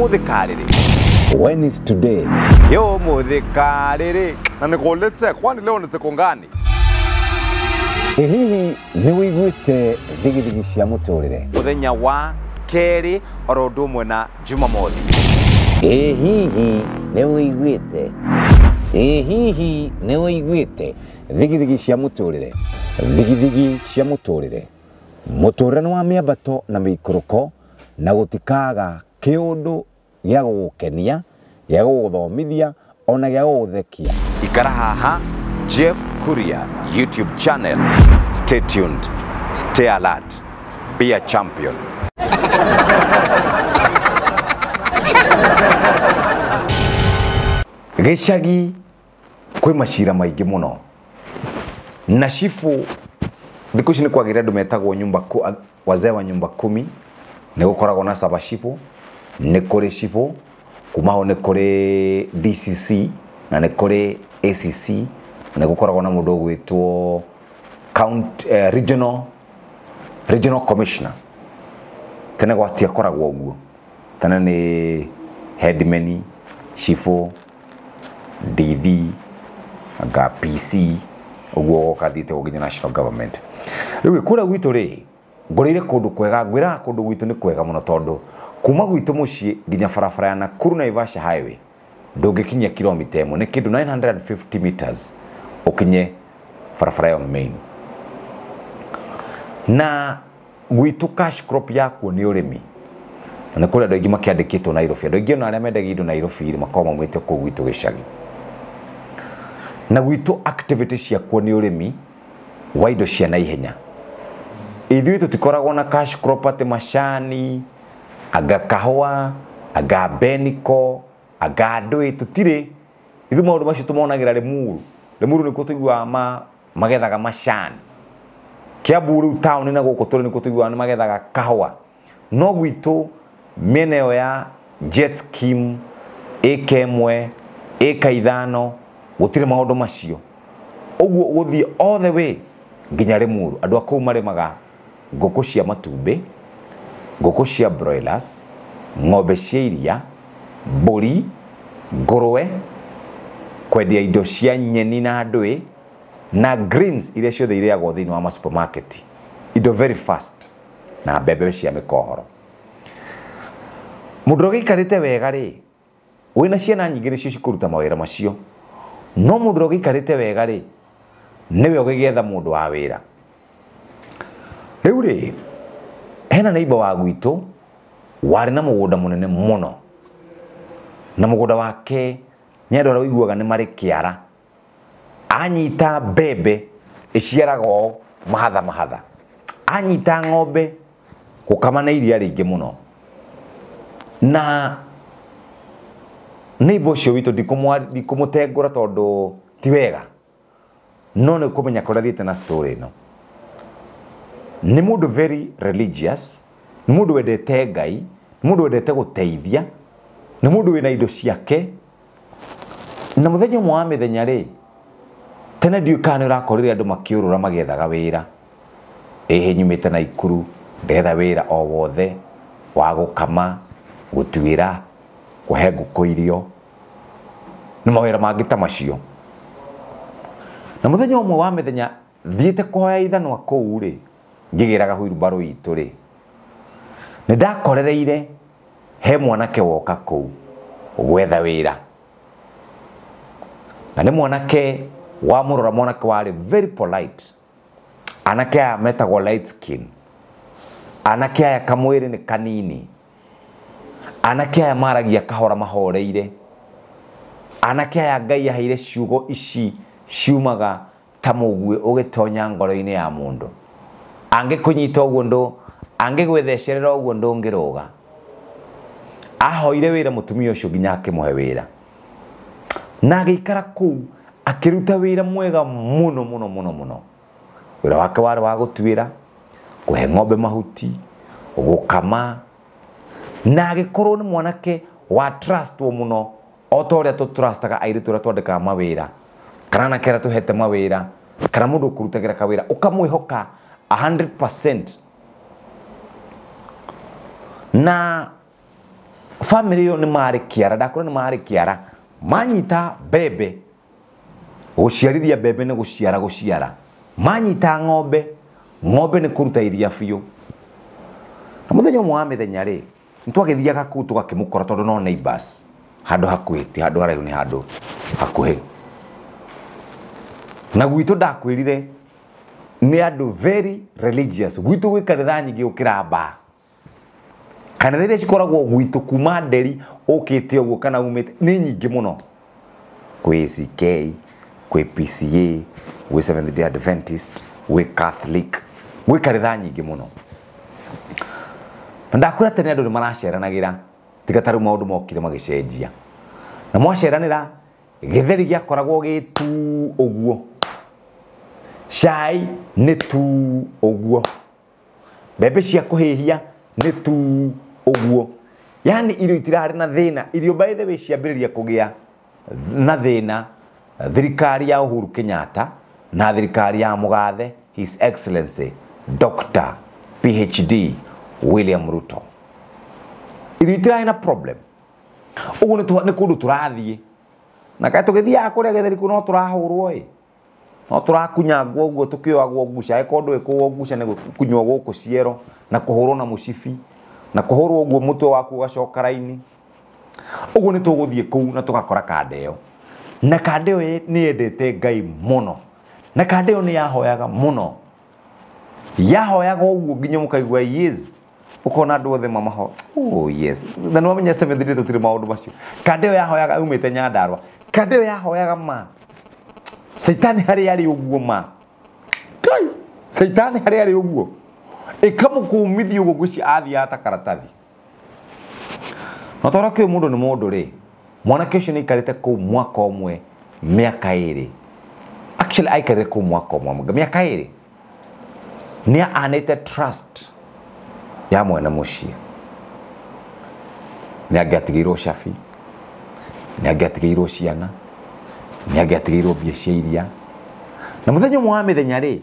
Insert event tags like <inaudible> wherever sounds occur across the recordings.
muthikariri when is today yo muthikariri na nikulitse kwani leo ni siku ngani hihi nä wä iguä te thigithigi cia må tå rä re må thenya wa kerä oro å ndå å mwe na juma ä hihi nä wä te hihi nä te thigithigi cia må tå rä re thigithigi cia må tå rä re må tå rä wa mä ambato na mä ikå rå ko na gå tikaga kä å ndå gä a gå gå kenia gä a gå gå thomithia ona gä a gå gå thekia ikara haha jeff kuria youtube channel stay tuned stay alert be a champion gicagi <laughs> kwä macira maingä må no na cibå thikå ici nä kwagä re andå metagwo nyumba wazee wa nyumba kumi nä gå koragwo na sabashipo nä kå rä cibå kuma hau nä kå rä dcc na nä kå rä acc nä gå koragwo na må ndå å gwä two regional, regional commissioner tene gwati akoragwo guo tene nä headmen cibå dth nga pc uguo gokathiite gå nginya national government rä u kå rä a gwitå rä ngå rä ire kå ndå kwega ngwä raga kå ndå gwitå nä kwega må no tondå kuma gwitå må ciä nginya barabara ya nakuru naivasha highway ndångäkinyia kiromita ä mwe nä kä ndå 950 meters ukinye barabara ya main na gwitå cash crop yakuo nä å rä mi na nä kå rä andå aingä makä andä two nairobi andå aingä ona arä a mendagia indo nairobi rä makorwo maumä te kå gwitå gä cagi na gwitå activity ciakuo nä å rä mi wa indo cia naihenya ithuä tå tikoragwo na cash crop atä macani aga kahwa aga beniko aga ndwi tutire ithu maundu macio tumonagira rimuru rimuru nikuo tuiguaga ma magethaga macani kiambu riu tauni na guku turi niku tuiguaga ni magethaga kahua no gwitu miena iyo ya jet kim ekemwe imwe ika ithano gutire maundu macio uguo guthie all the way nginya rimuru andu akuu marimaga nguku cia matumbi ngũkũ cia broilers ng'ombe cia iria mbũri ngũrwe kwendia indo cia nyeni na ndwĩ na greens iria ciothe irĩagwo thĩinĩ wa masupermarket indo very fast na mbembe cia mĩkohoro mũndũ ũrĩa gĩikarĩte wega wä na ciana nyingĩ nĩcio cikũruta mawĩra macio no mũndũ ũrĩa ũgĩikarĩte wega gä getha må ndå wa wĩra rĩu rĩ hena neiba wa gwitu wari na mũgũnda mũnene mũno na mũgũnda wake nĩ andũ arĩa ũiguaga nĩ marĩ kĩara anyita mbembe ĩciaraga o mahatha mahatha anyita ng'ombe gũkama na iria rĩingĩ mũno na nĩimba ũcio witũ ndikũmũtengũra tondũ ti wega no nĩ kũmenya kũrĩa na story ĩno no nä må ndå very religious nä må ndå wendete ngai nä må ndå wendete gå teithia nä må ndå wä na indo ciake na må thenya mwe wa mä thenya rä tene ndiå kana nä å rakorire andå makä å rå ra magäethaga wä ra nyumä te na ikuru ndetha wä ra o wothe wa gå kama gå tuä ra kåhe ngå kå irio nä mawä ra mangä ta macio na må thenya å mwe wa mä thenya thiä te kå hoya ithanwa kå u rä ngigiraga baro itu ri nä ndakorereire he mwanake woka kå u gwetha wä ra na nä mwanake wa må rora mwanake warä very polite anake aya metagwo light skin anake aya kamwä nä kanini anake aya maragia kahora mahoreire anake aya ngai aheire ciugo ici ciumaga ta må guä å gä tonya ngoro-inä ya må ndå angikunyita uguo ndu angigwithesherera uguo ndungiruga ahoire wira mutumia ucio nginya akimuhe wira na agiikara kuu akiruta wira mwega muno muno muno muno wira wake wari wa gutuira kuhe ngobe mahuti gukama na agikorwo ni mwanake wa wo muno o ta uria tutrustaga airitu uria twandikaga mawira kana na kera tuhete mawira kana mundu ukurutagira kawira ukamwihoka 100%. Na family yo ni mari kiara ndakora ni mari kiara manyita bebe guciarithia bebe ni gushiara gushiara manyita ng'ombe ng'ombe nä kå ruta iria biå na må thenya å mwe wa mä thenya rä nä twagä thiaga u tå gakä må kora tondå no neighbors handå hakuhä ti handå haraihu nä handå hakuhä na gwitå ndakwä rire nä andå very religious gwitå gwä kanitha nyingä å kä ra mbaa kanitha iria cikoragwo gwitå kuma nderi å kä te å guo kana umä te nä nyingä må no kwä ck kwä pca gwä seventh day adventist gwä catholic gwä kanitha nyingä må no na ndakwä ra tene andå nä maraceranagä ra tiga tarä u maå ndå mokire magä cenjia na mwaceranä ra gä theri gä akoragwo gä tu å guo cai nä tu å guo mbembe cia kå hä hia nä tu å guo yani irio itirarä na thä na irio we wä ciambä rä ria kå gä a na thä na thirikari ya å huru kenyatta na thirikari ya må gathe his excellency dr phd william ruto irio itirarä na problem å ni nä kå ndå tå rathiä na kaä kithi gä thiaga kå rä a getheri kå no tå rahå no tå rakunyangwo å guo tå kä oagwo nguca ä korwo ndå ä kå nguca nä kunywo gå kå ciero na kå hå rwo na må cibi na kå hå rwo å guo må twe waku ågacoka raini å guo nä tå gå thiä kå na tå gakora kandeo na kandeo nä yendete ngai må no na kandeo nä yahoyaga må no yahoyaga å guo nginya må kaigua yes ukona andå othe mamaho oh, yes. na nä wamenya tå tirä maå ndå macio kandeo yahoyaga umä te nyandarwa kandeo yahoyaga ma seitani hali yali uguo ma kai seitani uguo. E, arĩ ũguo kuumithi uguo kushi athiaga ta karatathi na tondũ kĩu mũndũ nĩ mũndũ rĩ mwanake ũcio nĩ aikarĩte kũu mwaka omwe mĩaka ĩrĩ actually aikarĩte kuu mwaka omwe mĩaka ĩrĩ Nia anete trust ya mwene mũciĩ nĩ angĩatigĩirwo cabi nĩ angĩatigĩirwo ciana niangiatigiirwo mbia cia iria na thenya umwe wa thenya rä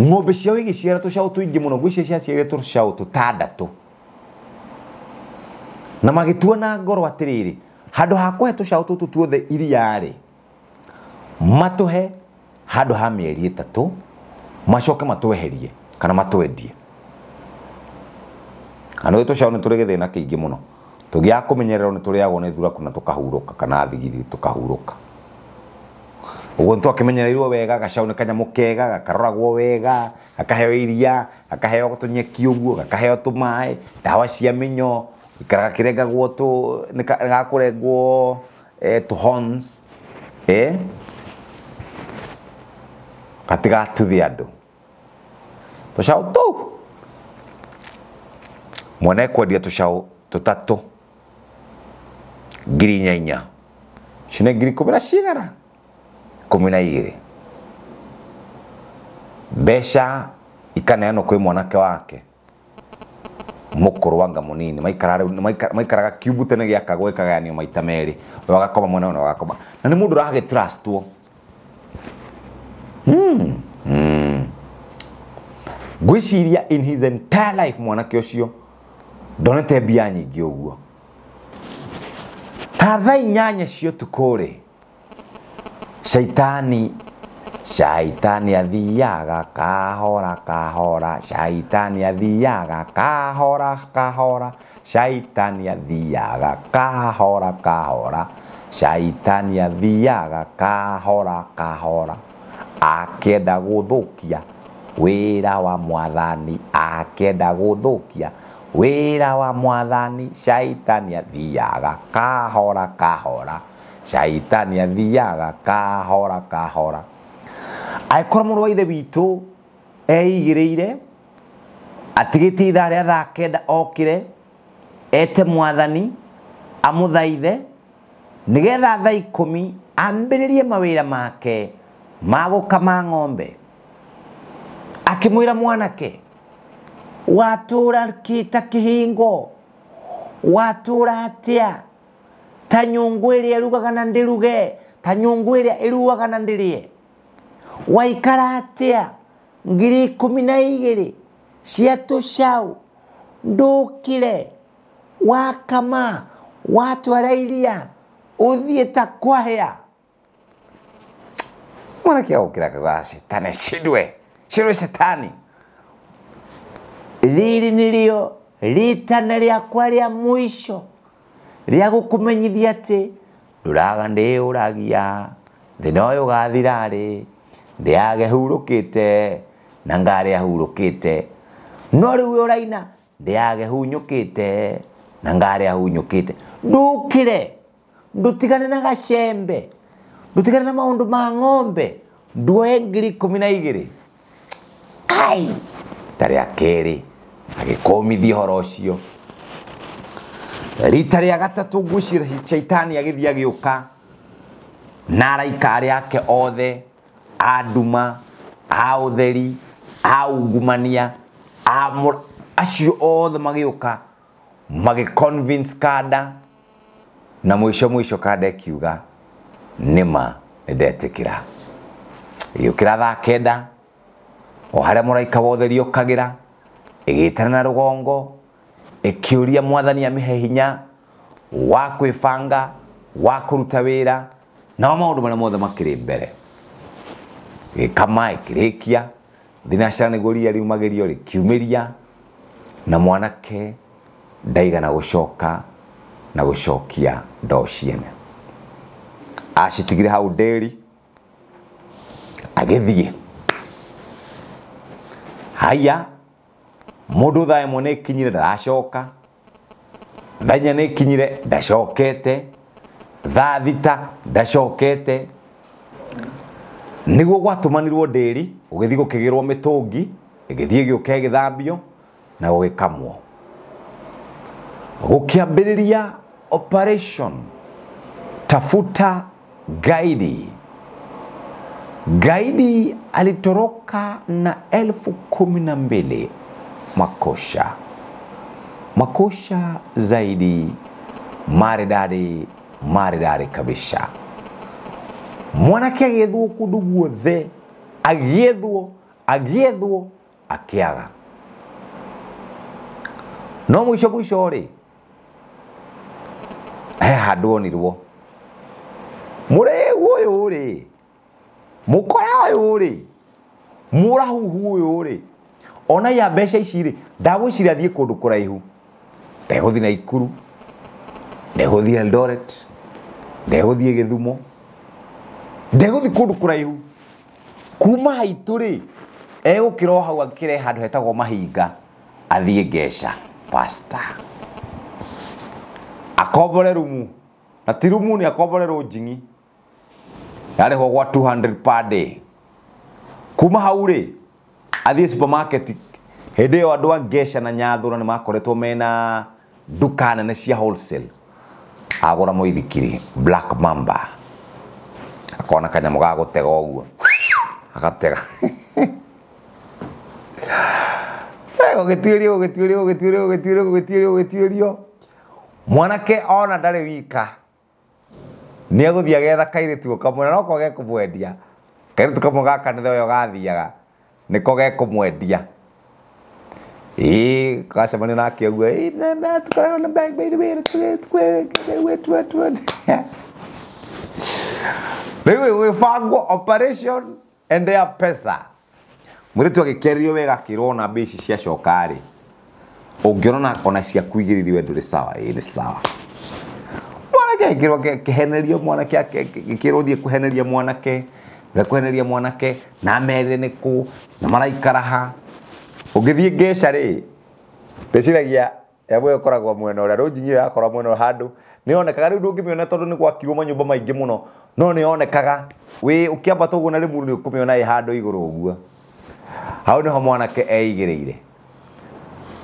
ng'ombe ciao igiciara tucaũ tuingi muno gwĩ cia ciaciarire tå tandatå na magĩtua na ngoro atĩrĩrĩ handũ ha kũhe tũcaũ tå tuothe iria matå he handå ha mĩeri ĩtatũ macoke matweherie kana matwendie kana tũcaũ nĩ tũrĩ gĩthĩna kĩingĩ mũno tũngĩaga tå nĩ tũrĩagwo nĩ thuraku na ka kana thigiri ka uguo nä twakämenyereirwo wega gacau nä kanyamå kega gakaroragwo wega gakaheo iria gakaheo tå nyeki å guo gakaheo tå maä ndawa cia mä nyo ikara gakä rengagwo gakå rengwo eh, tå eh? gatigatuthä andå tå caå tå mwana ekwendia tå caå tå tatå ngiri nyanya cine ngiri ikå mi na cigana kumi na igä mbeca ikaneanwo kwä mwanake wake mukuru wanga munini maikaraga kiubu tene giakagwo ikagayanio maita meri wagakoma mwena na wagakoma na ni mundu uragätrastwo hmm, hmm. ngwiciria in his entire life mwanake ucio ndonete mbia nyingi uguo ta thaa inyanya cia utukå rä shaitani shaitani athiaga kahora kahora shaitani athiaga kahora kahora shaitani athiaga kahora kahora shaitani athiaga kahora kahora akenda guthukia wira wa mwathani akenda guthukia wira wa mwathani shaitani athiaga kahora kahora shaitani athiaga kahora kahora akorwo må rå wa ithe witå eigä rä ire atigä tie ithaa rä a thaa okä re ete mwathani amå thaithe nä getha thaa ikå mi ambä rä rie mawä ra make magå kama ng'ombe akä mwä ra mwanake watå ra kä ta kä hingo watå ra atä a ta nyungu ĩrĩa ĩrugaga kana ndĩruge ta nyungu ĩrĩa kana ndĩrĩe waikara atĩa ngiri ikumi na igĩrĩ cia tũcaũ ndũkire wakama watwara iria ũthiĩ ta kwahĩa mwanake agũkĩra akiugaga cetani shidwe cirwe cetani rĩrĩ nĩrĩo ritana rĩakwa rĩa mũico rä gå kå menyithia atä ndå raga ndä å ragia thä na å yå gathirarä ndä age hurå kä te na ngarä ahurå kä te no rä u å raina ndä age hunyå kä te na ngarä ahunyå kä te ndå kä re ndå tigane na gacembe ndå tigane na maå ndå ma ng'ombe nduoe ngiri ikå na igä rä ai tarä a kerä agä kåmithia å horo å cio rita rä a gatatå ngå ciä agä thiä agä å ka na araika arä ake othe anduma a å theri a ungumania acio othe magä å ka magä kada na må ico må ico kada ä nä ma nä ndetä kä ra gä å kä ra thaa kenda o harä a må raika wa å kagä ra ä gä tana na rå gongo ekiuria mwathani amihe hinya wa kwibanga wa kuruta wira nao maundu mara mothe makiri mbere gikama ikirikia thinacara niguo ria riumagirio rikiumiria na mwanake ndaigana gucoka na gucokia ndoo ciene acitigire hau nderi agithie haya mundu thaa imwe nä kinyire ndaracoka thainya nä kinyire ndacokete thaa thita ndacokete niguo gwatumanirwo ndĩri ũgĩthiĩ gũkĩgĩrwo mĩtũngi ĩgĩthiĩ gĩũke gĩthambio na gũgĩkamwo gũkĩambĩrĩria operation tafuta gaidi gaidi alitoroka na elfu kumi na mbili Makosha. Makosha zaidi maridadi maridadi kabisa mwanake agiethwo kundu guothe agiethwo agiethwo akiaga no mwico mwico ri he handu onirwo mũrĩu ũyũ rĩ mũkora ũyũ rĩ mũrahuhu ũyũ rĩ ona ya mbeca ici kå ndå kå raihu ndegå thiä na ikuru ndegũthiĩ eldoret thiä kå ndå kå raihu kuma rä egå kä o hau re handå hetagwo mahinga athiä ngeca pasta akombore rumu na ti rumu akombore rå njing'i yarĩhwo gwa 200 per day kuma hau rĩ athie supermarket hede yo andå a ngeca na nyathura ni makoretwo mena nduka nene cia wholesale agora moithikiri black mamba akona kanyamu ga gutega uguo agatega gugituirio <laughs> gugituirio gugituirio gugituirio gugituirio gugituirio mwanake ona ndarä wika nĩ agũthiĩ agetha kairĩtu kamwe na nokorwo kairä tu kamwe ga kanitha ũyo gathiaga niko gekũmwendia ĩĩ gacemania nake ũguo tũkoragwo na rĩu ĩgwĩbangwo operation and ya pesa mũirĩtu agĩkererio wega akĩrwo na mbeca cia ciacoka-rĩ ũngĩona ona ciaku igĩrĩri we ndũrĩ sawa ĩĩ nĩ sawa mwanake agĩkĩrwo kĩhenerio mwanake gĩkĩrwo thiĩ kũheneria mwanake ũrĩa kũheneria mwanake na merire nĩ kũ na ngä thiä ngeca ri ndiciragia yamwe ĩkoragwo mwena ũrĩa rũnjing'i ĩyo yakorwo mwena handũ nĩ yonekaga mä ona tondå nä gwakirwo mba maingä må no nä yonekaga wĩ ũkĩambata ũguo na rĩmuru nĩ ũkũmĩona ĩ handũ igũrũ ũguo hau nĩho mwanake eigĩrĩire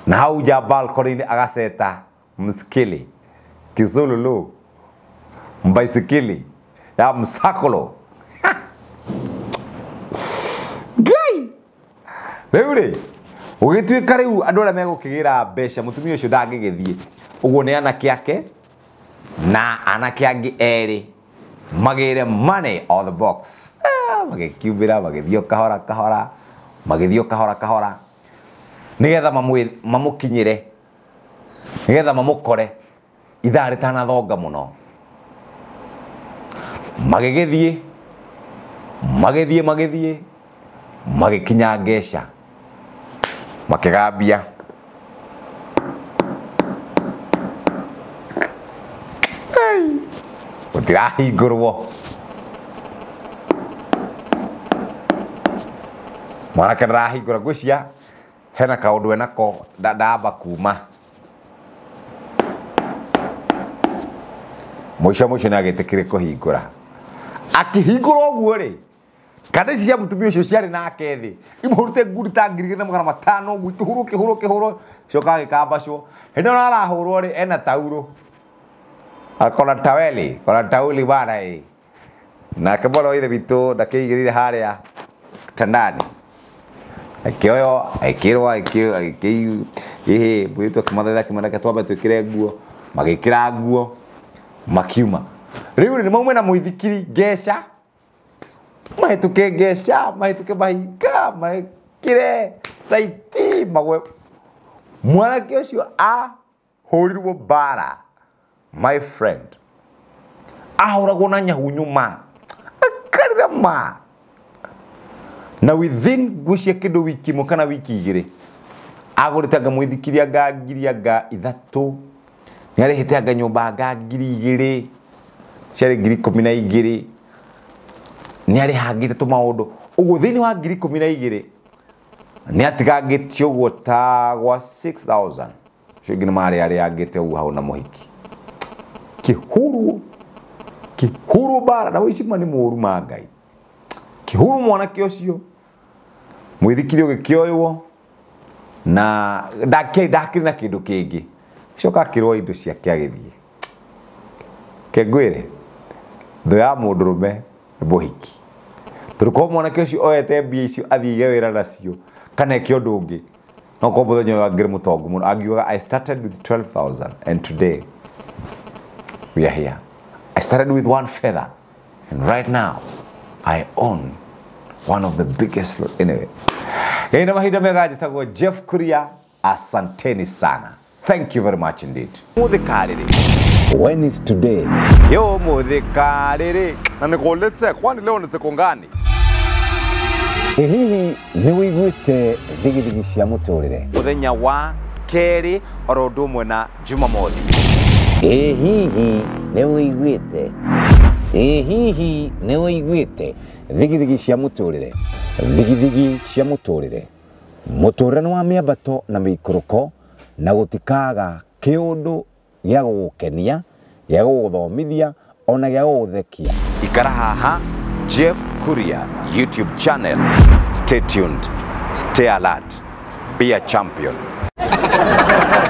na hau nja balcony-inĩ agaceta mskili kisululu mbaisikili ya msakolo rä rä å gä tuä ka rä u andå arä a megåkä gä ra mbeca må tumia å cio ndangä gä thiä å guo nä anake ake na anake angä erä magä re magä ah, kiumä ra magä thiä kahora kahora magä thiä kahora kahora nä getha mamå kinyä re nä getha mamå kore ithaa rä tanathonga må no magä gä thiä magä thiä magä thiä magä kinya ngeca gå tirahingå rwo mwanake ndarahingura ngwĩcia hena kaå ndå enako ndamba kuma må må nä agä tä kä rä kå hingå ra akä hingå ra å guo rä kada ici cia mũtumia ũcio ciarĩ nake thĩ imũrute nguri ta ngirigĩri na magana matano huru ki huru kĩhũrwo kĩhũrwo coka agĩkambacwo hĩndĩ ĩno arahũrwo rĩ ena tauro akona taweli kona tauli bana ĩ nake mwana wa ithe witũ ndakĩigĩrĩire harĩa tandani akĩoyo agĩkĩrwo agĩkĩihĩ mũirĩtu akĩmathaitha akĩmwĩrake twambe twĩkĩre nguo magĩkĩra nguo makiuma rĩu ni mauma na mũithikiri ngeca mas tu que guecha, mas tu que bahika, mas kire saiti magwe. Mwana kiosio a horirwo bara. My friend. Ahoragwo na nyahunyu ma. Akarira ma. Na within gũcia kĩndũ wiki mo kana wiki igĩrĩ agũrĩte anga mwĩthikiria nga ngiri anga ithatũ nĩ arĩhĩte anga nyũmba nga ngiri igĩrĩ ciarĩ ngiri ikũmi na igĩrĩ nä arä hangä te tå maå ndå å guo thä wa ngiri ikå mi na igä rä nä atigangä guo ta gwa cio ingä nä marä arä angä te å guo hau na må hiki kä hurwo na waicima nä må ru ma ngai kä hurwo mwanake å cio mwä gä kä oywo na ndakä na kä ndå kä ngä coka akä indo ciake agä thiä kengwä ya må ndå rå me bohiki tondå korwo mwanake å cio oete mbia icio athiige wä ra nacio kana å ndå å ngä no må thenya å yå angä rä må tongu må no angiugaga i started with 12000 and today we are here i started with one feather and right now i own one of the biggest anyway ä na mahinda mega njätagwo jeff kuria asanteni sana thank you very much indeed må thä karä rä When is today? Yo muthikariri na nä kå lä kwani leo nä cikå ngani hihi nä wä iguä te thigithigi cia må tå rä re må thenya wa kerä oro å mwe na jumamothi ä hihi nä wä ä hihi nä wä te thigithigi cia må tå rä re thigithigi cia må tå rä re må tå rä wa mä ambato na mä ikå rå ko na gå tikaga kä gä kenia gä thomithia ona gä thekia ikara haha jeff kuria youtube channel stay tuned stay alert be a champion <laughs>